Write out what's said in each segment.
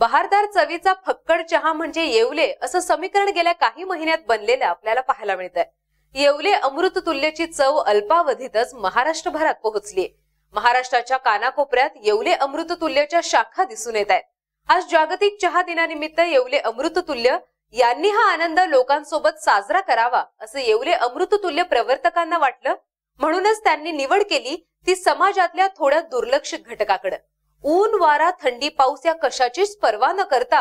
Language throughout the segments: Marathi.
बहारदार चवीचा फक्कड चहा म्हणजे येवले असं समीकरण गेल्या काही महिन्यात बनलेलं आपल्याला पाहायला मिळत आहे येवले अमृत तुल्यची चव अल्पावधीतच महाराष्ट्रभरात पोहोचली महाराष्ट्राच्या कानाकोपऱ्यात येवले अमृत तुल्यच्या शाखा दिसून येत आहेत आज जागतिक चहा दिनानिमित्त येवले अमृत तुल्य यांनी हा आनंद लोकांसोबत साजरा करावा असं येवले अमृततुल्य प्रवर्तकांना वाटलं म्हणूनच त्यांनी निवड केली ती समाजातल्या थोड्या दुर्लक्षित घटकाकडे ऊन वारा थंडी पाऊस या कशाचीच पर्वा न करता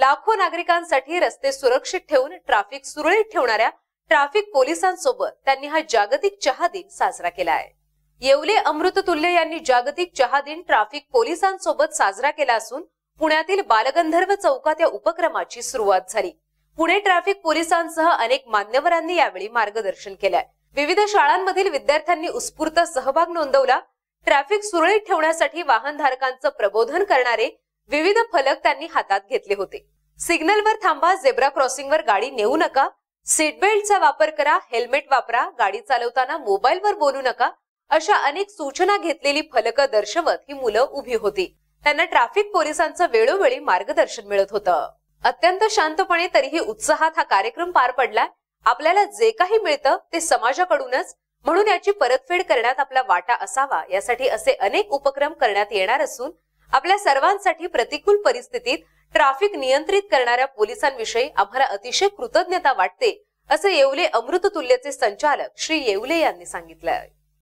लाखो नागरिकांसाठी रस्ते सुरक्षित ठेवून ट्रॅफिक सुरळीत ठेवणाऱ्या ट्रॅफिक पोलिसांसोबत त्यांनी हा जागतिक चहा दिन साजरा केला आहे येवले अमृततुल्य यांनी जागतिक चहा दिन ट्रॅफिक पोलिसांसोबत साजरा केला असून पुण्यातील बालगंधर्व चौकात या उपक्रमाची सुरुवात झाली पुणे ट्रॅफिक पोलिसांसह अनेक मान्यवरांनी यावेळी मार्गदर्शन केलंय विविध शाळांमधील विद्यार्थ्यांनी उत्स्फूर्त सहभाग नोंदवला ट्रॅफिक सुरळीत ठेवण्यासाठी वाहनधारकांचं प्रबोधन करणारे विविध फलक त्यांनी हातात घेतले होते सिग्नलवर थांबा झेब्रा क्रॉसिंगवर गाडी नेऊ नका सीट बेल्टचा वापर करा हेल्मेट वापरा गाडी चालवताना मोबाईलवर बोलू नका अशा अनेक सूचना घेतलेली फलकं दर्शवत ही मुलं उभी होती त्यांना ट्रॅफिक पोलिसांचं वेळोवेळी मार्गदर्शन मिळत होतं अत्यंत शांतपणे तरीही उत्साहात हा कार्यक्रम पार पडला आपल्याला जे काही मिळतं ते समाजाकडूनच म्हणून याची परतफेड करण्यात आपला वाटा असावा यासाठी असे अनेक उपक्रम करण्यात येणार असून आपल्या सर्वांसाठी प्रतिकूल परिस्थितीत ट्रॅफिक नियंत्रित करणाऱ्या पोलिसांविषयी आम्हाला अतिशय कृतज्ञता वाटते असं येवले अमृततुल्यचे संचालक श्री येवले यांनी सांगितलं